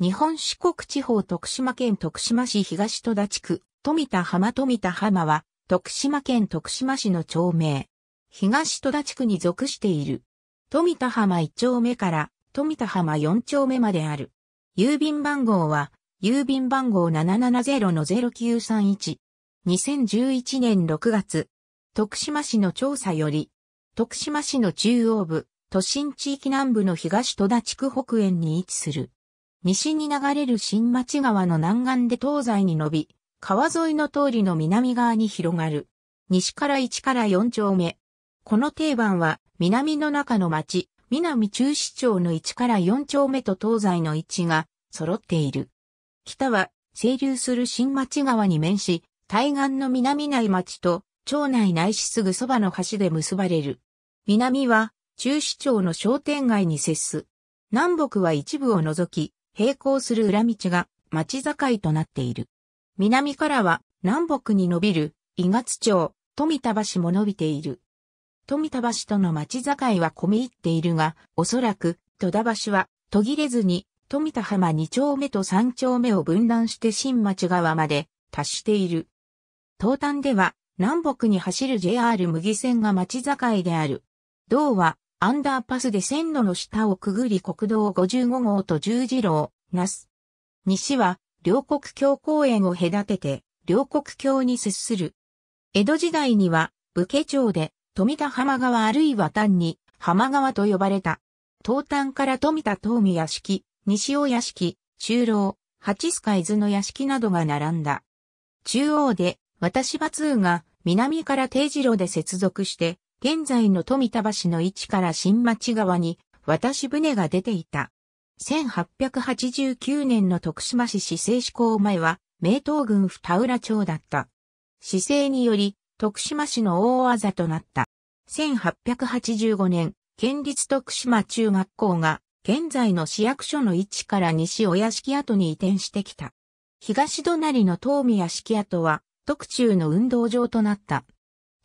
日本四国地方徳島県徳島市東戸田地区、富田浜富田浜は、徳島県徳島市の町名。東戸田地区に属している。富田浜一丁目から富田浜四丁目まである。郵便番号は、郵便番号770-0931。2011年6月、徳島市の調査より、徳島市の中央部、都心地域南部の東戸田地区北園に位置する。西に流れる新町川の南岸で東西に伸び、川沿いの通りの南側に広がる。西から1から4丁目。この定番は、南の中の町、南中市町の1から4丁目と東西の位置が揃っている。北は、清流する新町川に面し、対岸の南内町と町内内市すぐそばの橋で結ばれる。南は中市町の商店街に接す。南北は一部を除き、並行する裏道が町境となっている。南からは南北に伸びる伊月町、富田橋も伸びている。富田橋との町境は込み入っているが、おそらく戸田橋は途切れずに富田浜2丁目と3丁目を分断して新町川まで達している。東端では南北に走る JR 麦線が町境である。道はアンダーパスで線路の下をくぐり国道55号と十字路をなす。西は両国橋公園を隔てて両国橋に接する。江戸時代には武家町で富田浜川あるいは単に浜川と呼ばれた。東端から富田東見屋敷、西尾屋敷、中楼、八須海津の屋敷などが並んだ。中央で、渡場通が南から定時路で接続して、現在の富田橋の位置から新町川に渡し船が出ていた。1889年の徳島市市政施行前は、名東郡二浦町だった。市政により、徳島市の大あざとなった。1885年、県立徳島中学校が、現在の市役所の位置から西お屋敷跡に移転してきた。東隣の東宮敷跡は、特中の運動場となった。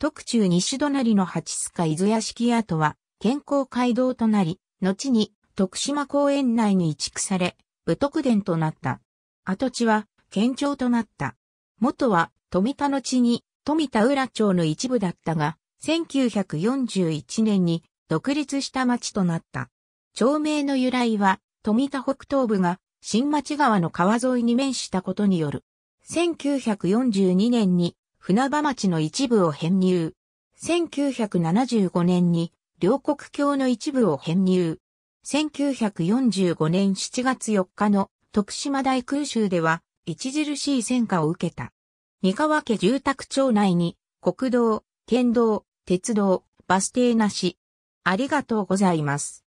特中西隣の八須賀伊豆屋敷跡は、健康街道となり、後に徳島公園内に移築され、武徳殿となった。跡地は、県庁となった。元は、富田の地に、富田浦町の一部だったが、1941年に独立した町となった。町名の由来は、富田北東部が新町川の川沿いに面したことによる。1942年に船場町の一部を編入。1975年に両国橋の一部を編入。1945年7月4日の徳島大空襲では著しい戦果を受けた。三河家住宅町内に国道、県道、鉄道、バス停なし。ありがとうございます。